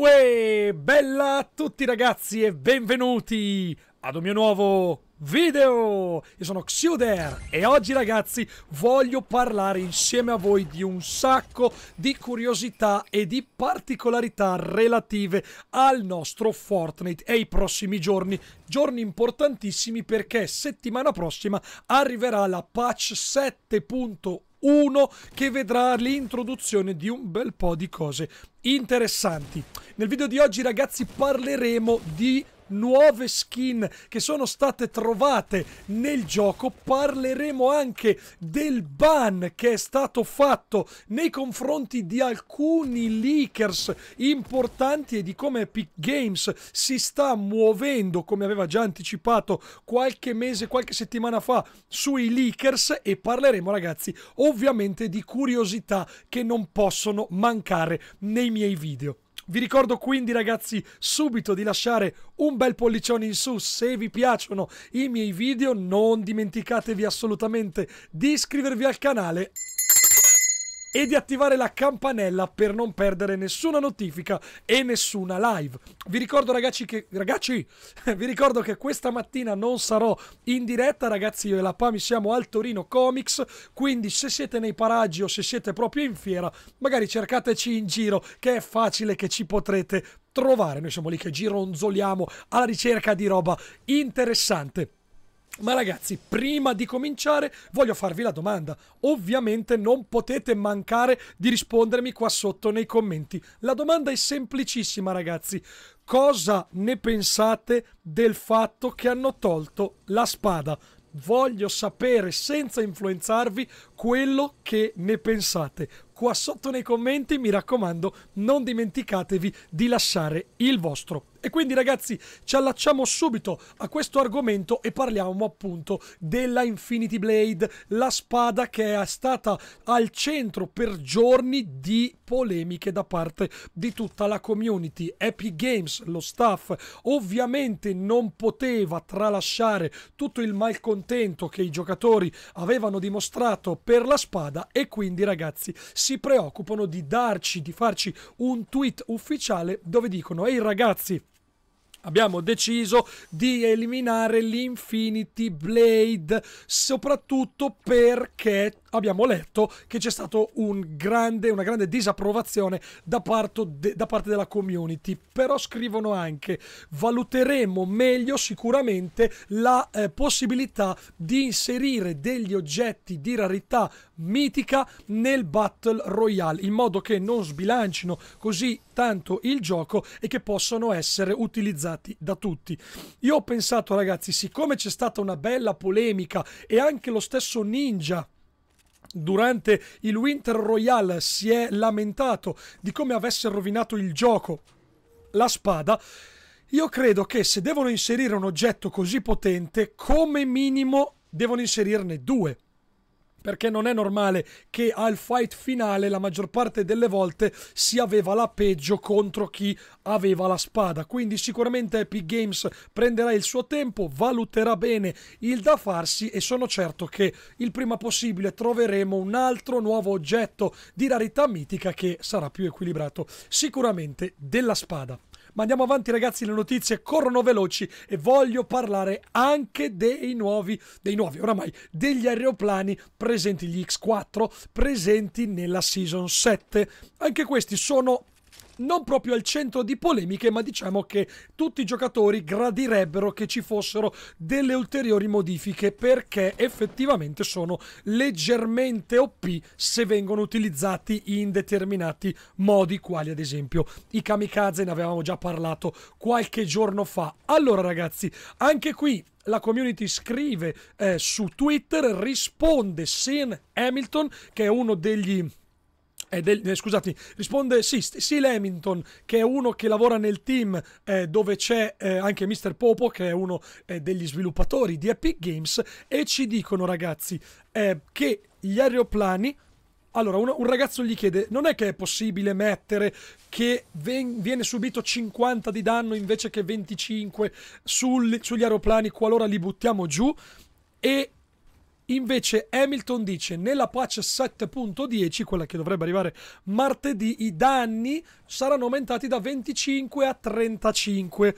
Uè, bella a tutti ragazzi e benvenuti ad un mio nuovo video! Io sono Xuder e oggi ragazzi voglio parlare insieme a voi di un sacco di curiosità e di particolarità relative al nostro Fortnite e ai prossimi giorni, giorni importantissimi perché settimana prossima arriverà la patch 7.1 1 che vedrà l'introduzione di un bel po' di cose interessanti. Nel video di oggi ragazzi parleremo di nuove skin che sono state trovate nel gioco. Parleremo anche del ban che è stato fatto nei confronti di alcuni leakers importanti e di come Epic Games si sta muovendo, come aveva già anticipato qualche mese, qualche settimana fa, sui leakers e parleremo ragazzi ovviamente di curiosità che non possono mancare nei miei video. Vi ricordo quindi ragazzi subito di lasciare un bel pollicione in su se vi piacciono i miei video, non dimenticatevi assolutamente di iscrivervi al canale e di attivare la campanella per non perdere nessuna notifica e nessuna live. Vi ricordo ragazzi che, ragazzi, vi ricordo che questa mattina non sarò in diretta, ragazzi io e la Pami siamo al Torino Comics, quindi se siete nei paraggi o se siete proprio in fiera, magari cercateci in giro che è facile che ci potrete trovare. Noi siamo lì che gironzoliamo alla ricerca di roba interessante. Ma ragazzi, prima di cominciare voglio farvi la domanda. Ovviamente non potete mancare di rispondermi qua sotto nei commenti. La domanda è semplicissima, ragazzi. Cosa ne pensate del fatto che hanno tolto la spada? Voglio sapere senza influenzarvi quello che ne pensate. Qua sotto nei commenti, mi raccomando, non dimenticatevi di lasciare il vostro e quindi ragazzi ci allacciamo subito a questo argomento e parliamo appunto della Infinity Blade, la spada che è stata al centro per giorni di polemiche da parte di tutta la community. Epic Games, lo staff, ovviamente non poteva tralasciare tutto il malcontento che i giocatori avevano dimostrato per la spada e quindi ragazzi si preoccupano di darci, di farci un tweet ufficiale dove dicono ehi ragazzi abbiamo deciso di eliminare l'Infinity Blade, soprattutto perché abbiamo letto che c'è stata un grande, una grande disapprovazione da parte, de, da parte, della community. Però scrivono anche, valuteremo meglio sicuramente la eh, possibilità di inserire degli oggetti di rarità mitica nel Battle Royale, in modo che non sbilancino così tanto il gioco e che possono essere utilizzati da tutti. Io ho pensato ragazzi, siccome c'è stata una bella polemica e anche lo stesso Ninja durante il Winter Royale si è lamentato di come avesse rovinato il gioco la spada, io credo che se devono inserire un oggetto così potente, come minimo devono inserirne due perché non è normale che al fight finale la maggior parte delle volte si aveva la peggio contro chi aveva la spada. Quindi sicuramente Epic Games prenderà il suo tempo, valuterà bene il da farsi e sono certo che il prima possibile troveremo un altro nuovo oggetto di rarità mitica che sarà più equilibrato sicuramente della spada. Ma andiamo avanti ragazzi, le notizie corrono veloci e voglio parlare anche dei nuovi, dei nuovi oramai, degli aeroplani presenti, gli X4 presenti nella Season 7. Anche questi sono non proprio al centro di polemiche, ma diciamo che tutti i giocatori gradirebbero che ci fossero delle ulteriori modifiche perché effettivamente sono leggermente OP se vengono utilizzati in determinati modi, quali ad esempio i kamikaze, ne avevamo già parlato qualche giorno fa. Allora ragazzi, anche qui la community scrive eh, su Twitter, risponde Sin Hamilton, che è uno degli del, eh, scusate, risponde sì, sì Lemington, che è uno che lavora nel team eh, dove c'è eh, anche Mr. Popo, che è uno eh, degli sviluppatori di Epic Games, e ci dicono ragazzi eh, che gli aeroplani... Allora, un, un, ragazzo gli chiede, non è che è possibile mettere che ven, viene subito 50 di danno invece che 25 sul, sugli aeroplani qualora li buttiamo giù? E Invece Hamilton dice nella patch 7.10, quella che dovrebbe arrivare martedì, i danni saranno aumentati da 25 a 35.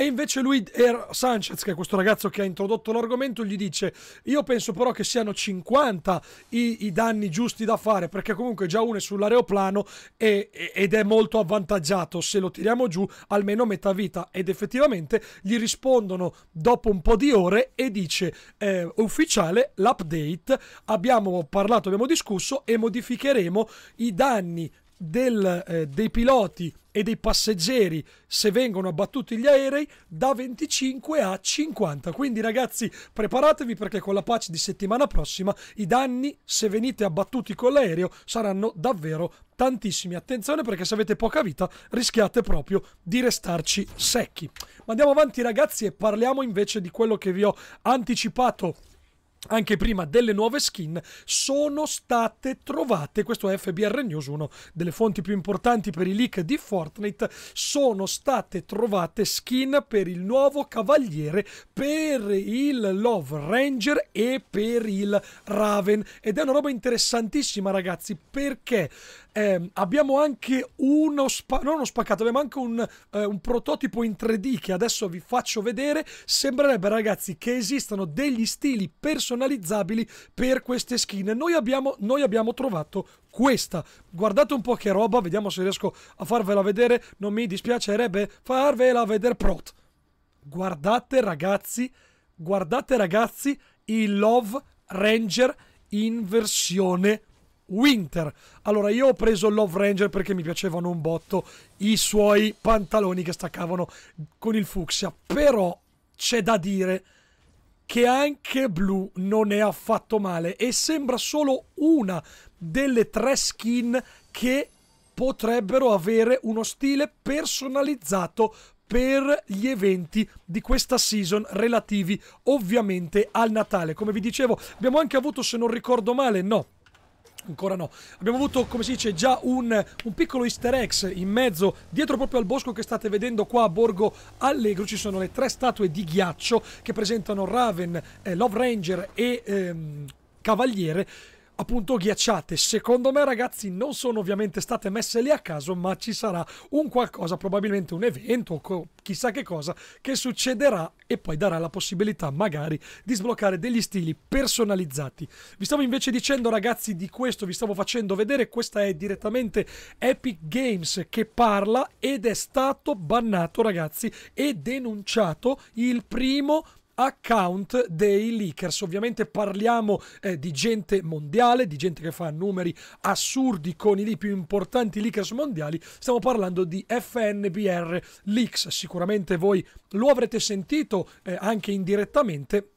E invece lui, era Sanchez, che è questo ragazzo che ha introdotto l'argomento, gli dice: Io penso però che siano 50 i, i danni giusti da fare, perché comunque già uno è sull'aeroplano e, ed è molto avvantaggiato. Se lo tiriamo giù, almeno metà vita. Ed effettivamente gli rispondono dopo un po' di ore e dice: eh, Ufficiale, l'update, abbiamo parlato, abbiamo discusso e modificheremo i danni del, eh, dei piloti e dei passeggeri se vengono abbattuti gli aerei da 25 a 50. Quindi ragazzi preparatevi perché con la pace di settimana prossima i danni se venite abbattuti con l'aereo saranno davvero tantissimi. Attenzione perché se avete poca vita rischiate proprio di restarci secchi. Ma andiamo avanti ragazzi e parliamo invece di quello che vi ho anticipato anche prima delle nuove skin sono state trovate questo è FBR News uno delle fonti più importanti per i leak di Fortnite sono state trovate skin per il nuovo cavaliere per il Love Ranger e per il Raven ed è una roba interessantissima ragazzi perché eh, abbiamo anche uno, spa- uno spaccato abbiamo anche un, eh, un prototipo in 3D che adesso vi faccio vedere sembrerebbe ragazzi che esistano degli stili personali personalizzabili per queste skin. Noi abbiamo, noi abbiamo trovato questa. Guardate un po' che roba, vediamo se riesco a farvela vedere. Non mi dispiacerebbe farvela vedere prot. Guardate ragazzi, guardate ragazzi il Love Ranger in versione Winter. Allora, io ho preso il Love Ranger perché mi piacevano un botto i suoi pantaloni che staccavano con il fucsia. Però c'è da dire che anche blu non è affatto male e sembra solo una delle tre skin che potrebbero avere uno stile personalizzato per gli eventi di questa season relativi ovviamente al Natale. Come vi dicevo, abbiamo anche avuto, se non ricordo male, no, Ancora no. Abbiamo avuto, come si dice, già un, un, piccolo easter egg in mezzo, dietro proprio al bosco che state vedendo qua a Borgo Allegro. Ci sono le tre statue di ghiaccio che presentano Raven, eh, Love Ranger e ehm, Cavaliere appunto ghiacciate. Secondo me, ragazzi, non sono ovviamente state messe lì a caso, ma ci sarà un qualcosa, probabilmente un evento o chissà che cosa, che succederà e poi darà la possibilità magari di sbloccare degli stili personalizzati. Vi stavo invece dicendo, ragazzi, di questo vi stavo facendo vedere. Questa è direttamente Epic Games che parla ed è stato bannato, ragazzi, e denunciato il primo account dei leakers. Ovviamente parliamo eh, di gente mondiale, di gente che fa numeri assurdi con i più importanti leakers mondiali. Stiamo parlando di FNBR Leaks. Sicuramente voi lo avrete sentito eh, anche indirettamente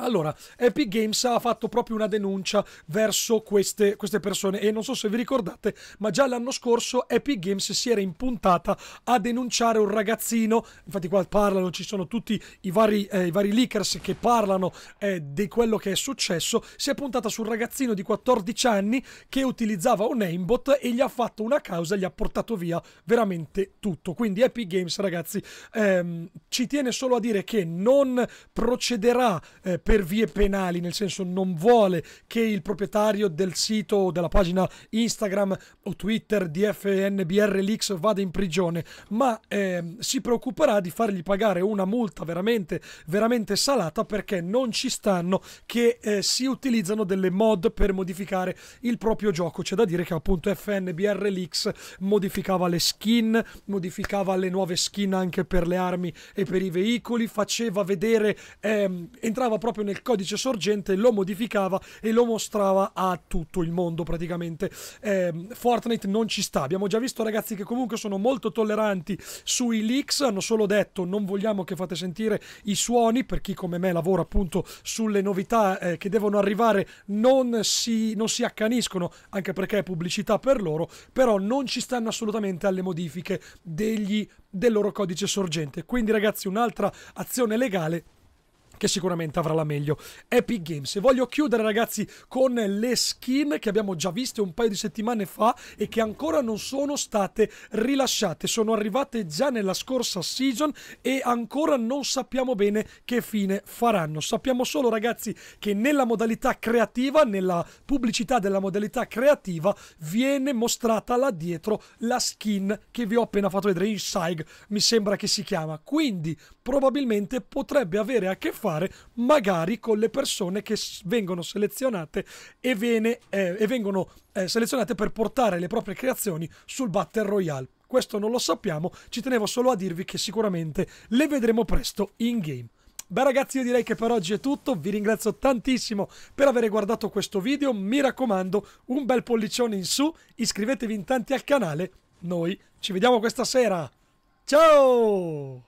allora, Epic Games ha fatto proprio una denuncia verso queste, queste persone e non so se vi ricordate, ma già l'anno scorso Epic Games si era impuntata a denunciare un ragazzino, infatti qua parlano, ci sono tutti i vari, eh, i vari leakers che parlano eh, di quello che è successo, si è puntata su un ragazzino di 14 anni che utilizzava un aimbot e gli ha fatto una causa, gli ha portato via veramente tutto. Quindi Epic Games ragazzi ehm, ci tiene solo a dire che non procederà eh, per vie penali, nel senso non vuole che il proprietario del sito o della pagina Instagram o Twitter di FNBR Leaks vada in prigione, ma eh, si preoccuperà di fargli pagare una multa veramente, veramente salata perché non ci stanno che eh, si utilizzano delle mod per modificare il proprio gioco. C'è da dire che appunto FNBR Leaks modificava le skin, modificava le nuove skin anche per le armi e per i veicoli, faceva vedere, eh, entrava proprio proprio nel codice sorgente lo modificava e lo mostrava a tutto il mondo praticamente. Eh, Fortnite non ci sta. Abbiamo già visto ragazzi che comunque sono molto tolleranti sui leaks, hanno solo detto non vogliamo che fate sentire i suoni per chi come me lavora appunto sulle novità eh, che devono arrivare non si, non si accaniscono anche perché è pubblicità per loro, però non ci stanno assolutamente alle modifiche degli, del loro codice sorgente. Quindi ragazzi un'altra azione legale che sicuramente avrà la meglio Epic Games. E voglio chiudere ragazzi con le skin che abbiamo già viste un paio di settimane fa e che ancora non sono state rilasciate. Sono arrivate già nella scorsa season e ancora non sappiamo bene che fine faranno. Sappiamo solo ragazzi che nella modalità creativa, nella pubblicità della modalità creativa, viene mostrata là dietro la skin che vi ho appena fatto vedere, Inside mi sembra che si chiama. Quindi probabilmente potrebbe avere a che fare magari con le persone che vengono selezionate e, viene, eh, e vengono eh, selezionate per portare le proprie creazioni sul Battle Royale. Questo non lo sappiamo, ci tenevo solo a dirvi che sicuramente le vedremo presto in game. Beh ragazzi io direi che per oggi è tutto, vi ringrazio tantissimo per aver guardato questo video, mi raccomando un bel pollicione in su, iscrivetevi in tanti al canale, noi ci vediamo questa sera, ciao!